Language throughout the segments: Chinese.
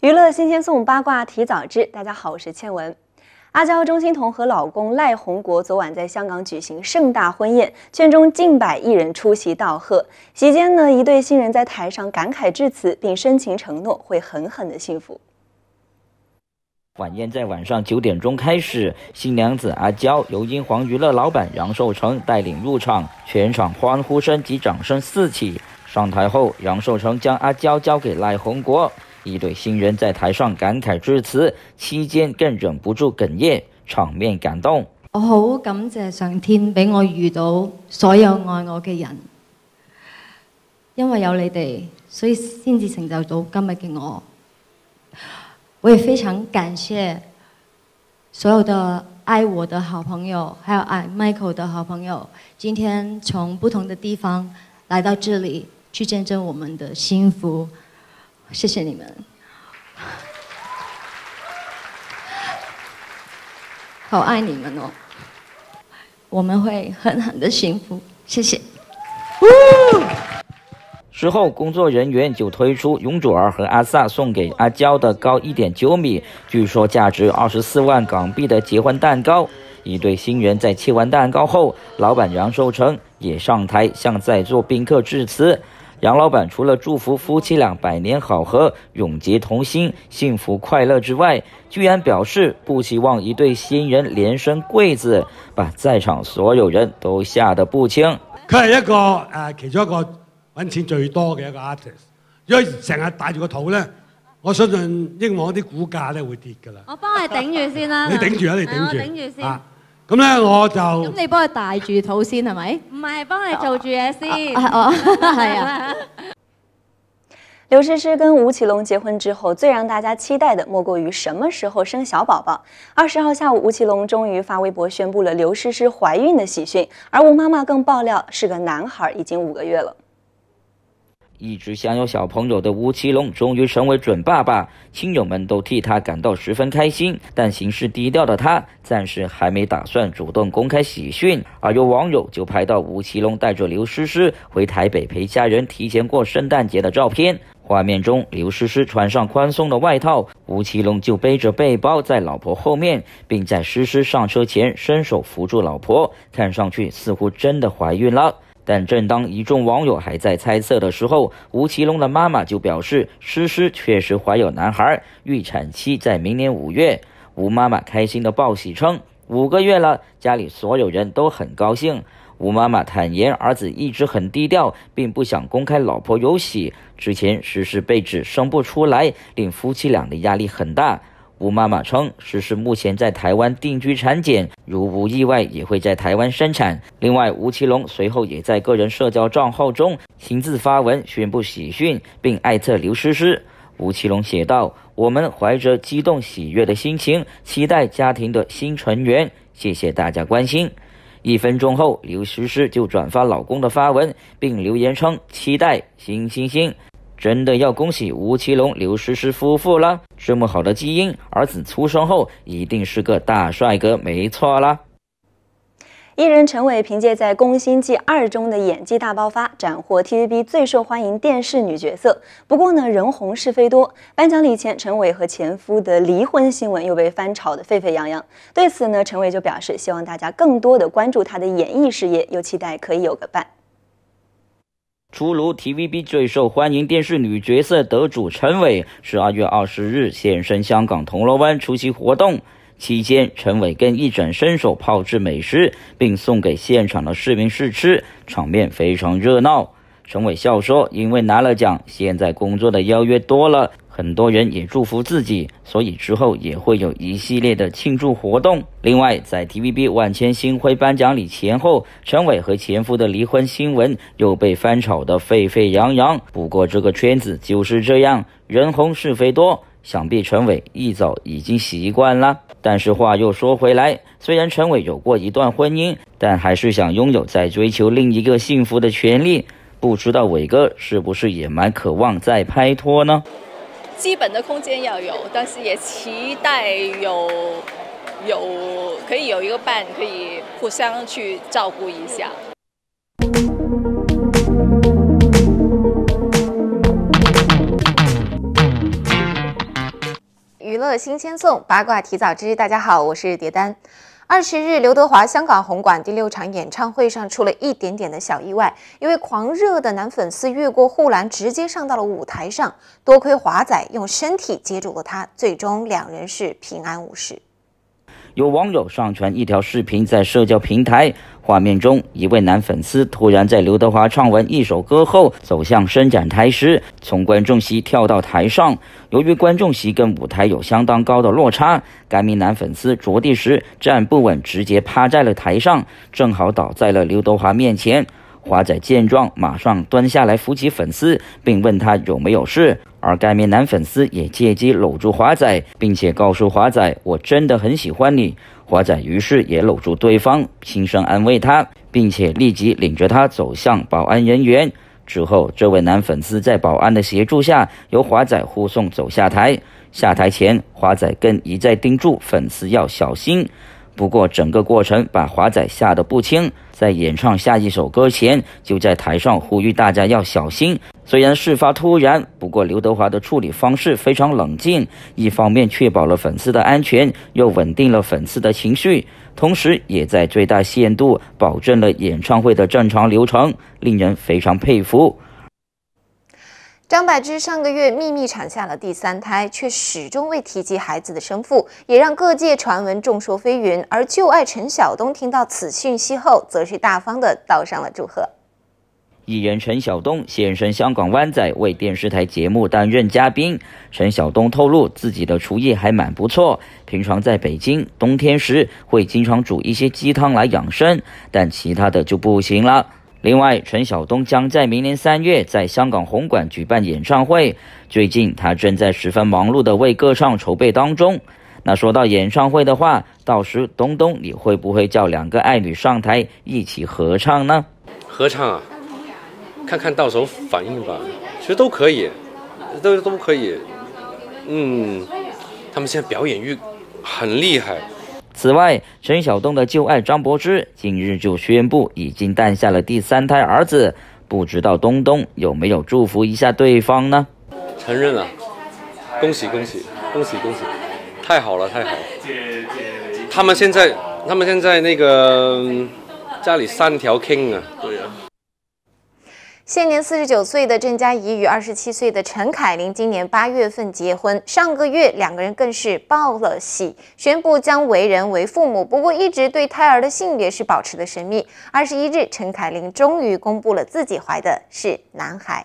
娱乐新鲜送八卦提早知，大家好，我是倩文。阿娇钟欣桐和老公赖宏国昨晚在香港举行盛大婚宴，圈中近百艺人出席道贺。席间呢，一对新人在台上感慨致辞，并深情承诺会狠狠的幸福。晚宴在晚上九点钟开始，新娘子阿娇由英皇娱乐老板杨寿成带领入场，全场欢呼声及掌声四起。上台后，杨寿成将阿娇交给赖鸿国，一对新人在台上感慨致辞，期间更忍不住哽咽，场面感动。我好感谢上天俾我遇到所有爱我嘅人，因为有你哋，所以先至成就到今日嘅我。我也非常感谢所有的爱我的好朋友，还有爱 Michael 的好朋友，今天从不同的地方来到这里，去见证我们的幸福。谢谢你们，好爱你们哦！我们会狠狠的幸福。谢谢。之后，工作人员就推出容祖儿和阿 sa 送给阿娇的高一点九米，据说价值二十四万港币的结婚蛋糕。一对新人在切完蛋糕后，老板杨寿成也上台向在座宾客致辞。杨老板除了祝福夫妻俩百年好合、永结同心、幸福快乐之外，居然表示不希望一对新人连生贵子，把在场所有人都吓得不轻。佢系一个诶，其中一个。揾錢最多嘅一個 artist，因為成日帶住個肚咧，我相信英皇啲股價咧會跌噶啦。我幫你頂住先啦。你頂住啊，你頂住。住先。咁咧我就。咁你幫佢大住肚先係咪？唔係，幫佢做住嘢先。係啊。劉詩詩跟吳奇隆結婚之後，最讓大家期待的，莫過於什麼時候生小寶寶。二十號下午，吳奇隆終於發微博宣布了劉詩詩懷孕的喜訊，而吳媽媽更爆料是個男孩，已經五個月了。一直想有小朋友的吴奇隆终于成为准爸爸，亲友们都替他感到十分开心。但行事低调的他，暂时还没打算主动公开喜讯。而有网友就拍到吴奇隆带着刘诗诗回台北陪家人提前过圣诞节的照片。画面中，刘诗诗穿上宽松的外套，吴奇隆就背着背包在老婆后面，并在诗诗上车前伸手扶住老婆，看上去似乎真的怀孕了。但正当一众网友还在猜测的时候，吴奇隆的妈妈就表示，诗诗确实怀有男孩，预产期在明年五月。吴妈妈开心的报喜称，五个月了，家里所有人都很高兴。吴妈妈坦言，儿子一直很低调，并不想公开老婆有喜。之前诗诗被指生不出来，令夫妻俩的压力很大。吴妈妈称，诗诗目前在台湾定居产检，如无意外也会在台湾生产。另外，吴奇隆随后也在个人社交账号中亲自发文宣布喜讯，并艾特刘诗诗。吴奇隆写道：“我们怀着激动喜悦的心情，期待家庭的新成员。谢谢大家关心。”一分钟后，刘诗诗就转发老公的发文，并留言称：“期待新星星。”真的要恭喜吴奇隆、刘诗诗夫妇了！这么好的基因，儿子出生后一定是个大帅哥，没错啦。艺人陈伟凭借在《宫心计二》中的演技大爆发，斩获 TVB 最受欢迎电视女角色。不过呢，人红是非多，颁奖礼前陈伟和前夫的离婚新闻又被翻炒得沸沸扬扬。对此呢，陈伟就表示，希望大家更多的关注他的演艺事业，又期待可以有个伴。出炉 TVB 最受欢迎电视女角色得主陈伟，十二月二十日现身香港铜锣湾出席活动。期间，陈伟更一展身手炮制美食，并送给现场的市民试吃，场面非常热闹。陈伟笑说：“因为拿了奖，现在工作的邀约多了。”很多人也祝福自己，所以之后也会有一系列的庆祝活动。另外，在 TVB 万千星辉颁奖礼前后，陈伟和前夫的离婚新闻又被翻炒得沸沸扬扬。不过这个圈子就是这样，人红是非多，想必陈伟一早已经习惯了。但是话又说回来，虽然陈伟有过一段婚姻，但还是想拥有再追求另一个幸福的权利。不知道伟哥是不是也蛮渴望再拍拖呢？基本的空间要有，但是也期待有有可以有一个伴，可以互相去照顾一下。娱乐新千颂八卦提早知，大家好，我是蝶丹。二十日，刘德华香港红馆第六场演唱会上出了一点点的小意外，一位狂热的男粉丝越过护栏，直接上到了舞台上，多亏华仔用身体接住了他，最终两人是平安无事。有网友上传一条视频，在社交平台画面中，一位男粉丝突然在刘德华唱完一首歌后，走向伸展台时，从观众席跳到台上。由于观众席跟舞台有相当高的落差，该名男粉丝着地时站不稳，直接趴在了台上，正好倒在了刘德华面前。华仔见状，马上蹲下来扶起粉丝，并问他有没有事。而该名男粉丝也借机搂住华仔，并且告诉华仔：“我真的很喜欢你。”华仔于是也搂住对方，轻声安慰他，并且立即领着他走向保安人员。之后，这位男粉丝在保安的协助下，由华仔护送走下台。下台前，华仔更一再叮嘱粉丝要小心。不过，整个过程把华仔吓得不轻。在演唱下一首歌前，就在台上呼吁大家要小心。虽然事发突然，不过刘德华的处理方式非常冷静，一方面确保了粉丝的安全，又稳定了粉丝的情绪，同时也在最大限度保证了演唱会的正常流程，令人非常佩服。张柏芝上个月秘密产下了第三胎，却始终未提及孩子的生父，也让各界传闻众说纷纭。而旧爱陈晓东听到此讯息后，则是大方的道上了祝贺。艺人陈晓东现身香港湾仔，为电视台节目担任嘉宾。陈晓东透露自己的厨艺还蛮不错，平常在北京冬天时会经常煮一些鸡汤来养生，但其他的就不行了。另外，陈晓东将在明年三月在香港红馆举办演唱会。最近，他正在十分忙碌的为歌唱筹备当中。那说到演唱会的话，到时东东，你会不会叫两个爱女上台一起合唱呢？合唱啊，看看到时候反应吧。其实都可以，都都可以。嗯，他们现在表演欲很厉害。此外，陈晓东的旧爱张柏芝近日就宣布已经诞下了第三胎儿子，不知道东东有没有祝福一下对方呢？承认了，恭喜恭喜恭喜恭喜，太好了太好了，他们现在他们现在那个家里三条 king 啊，对。现年四十九岁的郑嘉怡与二十七岁的陈凯琳今年八月份结婚，上个月两个人更是报了喜，宣布将为人为父母。不过一直对胎儿的性别是保持的神秘。二十一日，陈凯琳终于公布了自己怀的是男孩。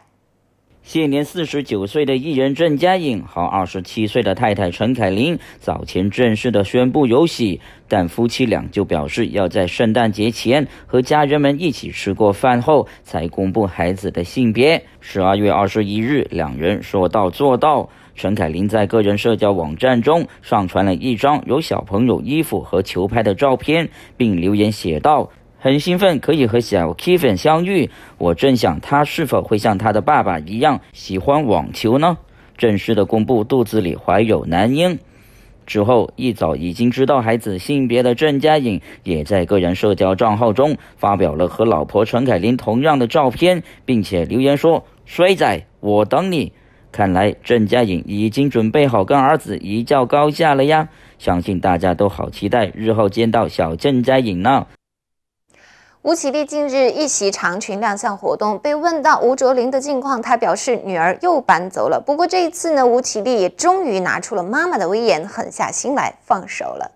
现年四十九岁的艺人郑嘉颖和二十七岁的太太陈凯琳早前正式的宣布有喜，但夫妻俩就表示要在圣诞节前和家人们一起吃过饭后才公布孩子的性别。十二月二十一日，两人说到做到，陈凯琳在个人社交网站中上传了一张有小朋友衣服和球拍的照片，并留言写道。很兴奋，可以和小 Kevin 相遇。我正想，他是否会像他的爸爸一样喜欢网球呢？正式的公布肚子里怀有男婴之后，一早已经知道孩子性别的郑嘉颖也在个人社交账号中发表了和老婆陈凯琳同样的照片，并且留言说：“衰仔，我等你。”看来郑嘉颖已经准备好跟儿子一较高下了呀！相信大家都好期待日后见到小郑嘉颖呢。吴绮莉近日一袭长裙亮相活动，被问到吴卓林的近况，她表示女儿又搬走了。不过这一次呢，吴绮莉也终于拿出了妈妈的威严，狠下心来放手了。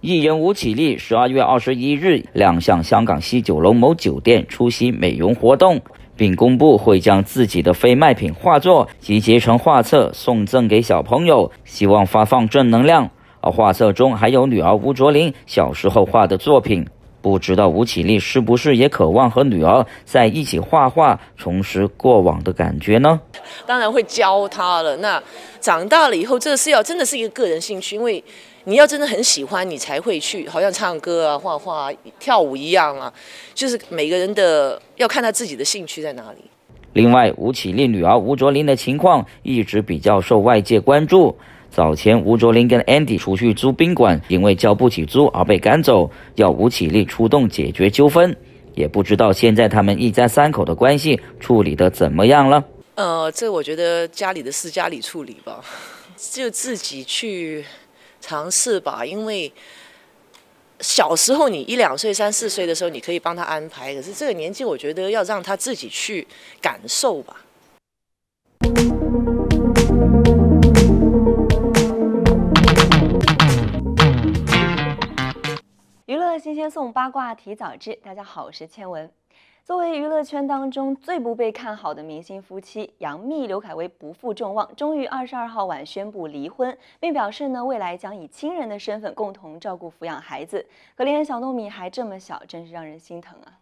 艺人吴绮莉十二月二十一日亮相香港西九龙某酒店出席美容活动，并公布会将自己的非卖品画作集结成画册送赠给小朋友，希望发放正能量。而画册中还有女儿吴卓林小时候画的作品。不知道吴绮莉是不是也渴望和女儿在一起画画，重拾过往的感觉呢？当然会教她了。那长大了以后，这是要真的是一个个人兴趣，因为你要真的很喜欢，你才会去，好像唱歌啊、画画、跳舞一样啊，就是每个人的要看他自己的兴趣在哪里。另外，吴绮莉女儿吴卓林的情况一直比较受外界关注。早前吴卓林跟 Andy 出去租宾馆，因为交不起租而被赶走，要吴绮立出动解决纠纷，也不知道现在他们一家三口的关系处理的怎么样了。呃，这我觉得家里的事家里处理吧，就自己去尝试吧。因为小时候你一两岁、三四岁的时候，你可以帮他安排，可是这个年纪，我觉得要让他自己去感受吧。新鲜送八卦提早知，大家好，我是千文。作为娱乐圈当中最不被看好的明星夫妻，杨幂刘恺威不负众望，终于二十二号晚宣布离婚，并表示呢未来将以亲人的身份共同照顾抚养孩子。可怜小糯米还这么小，真是让人心疼啊。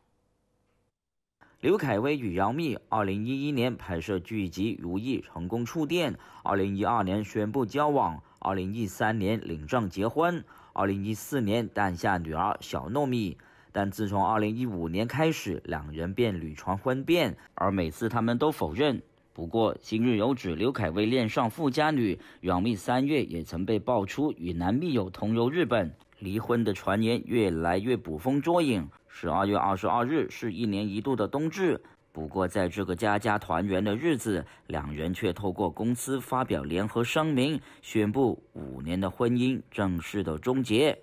刘恺威与杨幂二零一一年拍摄剧集《如意》成功触电，二零一二年宣布交往，二零一三年领证结婚。二零一四年诞下女儿小糯米，但自从二零一五年开始，两人便屡传婚变，而每次他们都否认。不过今日有指刘恺威恋上富家女阮蜜，三月也曾被爆出与男密友同游日本，离婚的传言越来越捕风捉影。十二月二十二日是一年一度的冬至。不过，在这个家家团圆的日子，两人却透过公司发表联合声明，宣布五年的婚姻正式的终结。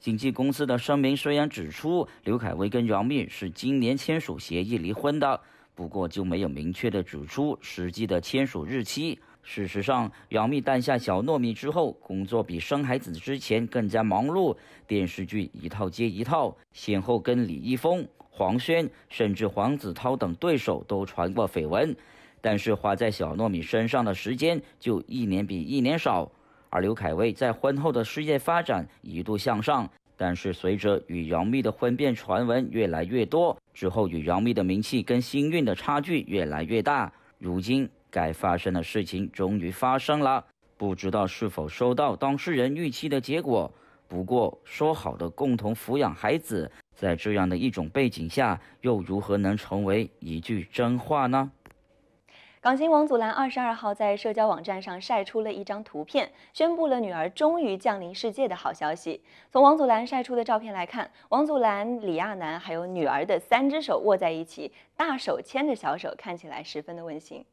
经纪公司的声明虽然指出刘恺威跟杨幂是今年签署协议离婚的，不过就没有明确的指出实际的签署日期。事实上，杨幂诞下小糯米之后，工作比生孩子之前更加忙碌，电视剧一套接一套，先后跟李易峰。黄轩甚至黄子韬等对手都传过绯闻，但是花在小糯米身上的时间就一年比一年少。而刘恺威在婚后的事业发展一度向上，但是随着与杨幂的婚变传闻越来越多，之后与杨幂的名气跟星运的差距越来越大。如今该发生的事情终于发生了，不知道是否收到当事人预期的结果。不过说好的共同抚养孩子。在这样的一种背景下，又如何能成为一句真话呢？港星王祖蓝二十二号在社交网站上晒出了一张图片，宣布了女儿终于降临世界的好消息。从王祖蓝晒出的照片来看，王祖蓝、李亚男还有女儿的三只手握在一起，大手牵着小手，看起来十分的温馨。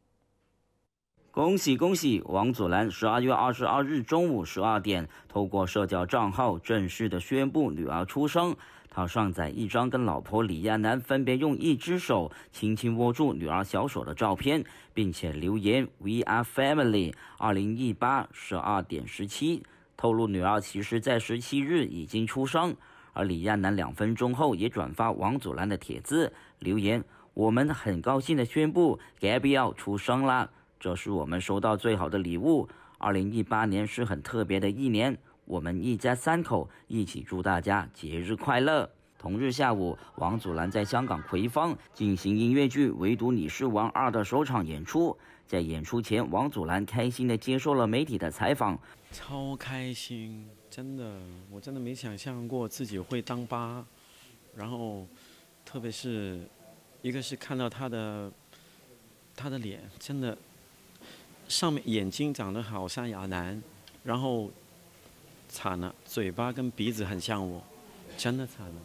恭喜恭喜，王祖蓝！十二月二十二日中午十二点，透过社交账号正式的宣布女儿出生。他上载一张跟老婆李亚男分别用一只手轻轻握住女儿小手的照片，并且留言：“We are family。”二零一八十二点十七，透露女儿其实在十七日已经出生。而李亚男两分钟后也转发王祖蓝的帖子，留言：“我们很高兴的宣布 g a b r y e l 出生啦！”这是我们收到最好的礼物。二零一八年是很特别的一年，我们一家三口一起祝大家节日快乐。同日下午，王祖蓝在香港葵芳进行音乐剧《唯独你是王二》的首场演出。在演出前，王祖蓝开心的接受了媒体的采访，超开心，真的，我真的没想象过自己会当爸，然后，特别是，一个是看到他的，他的脸，真的。上面眼睛长得好像亚楠，然后惨了，嘴巴跟鼻子很像我，真的惨了。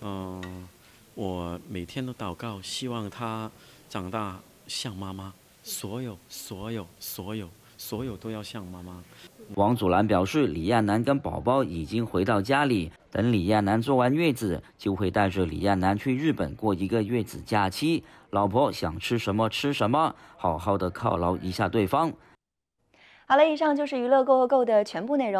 嗯，我每天都祷告，希望他长大像妈妈，所有所有所有所有都要像妈妈。王祖蓝表示，李亚男跟宝宝已经回到家里，等李亚男做完月子，就会带着李亚男去日本过一个月子假期。老婆想吃什么吃什么，好好的犒劳一下对方。好了，以上就是娱乐购购购的全部内容。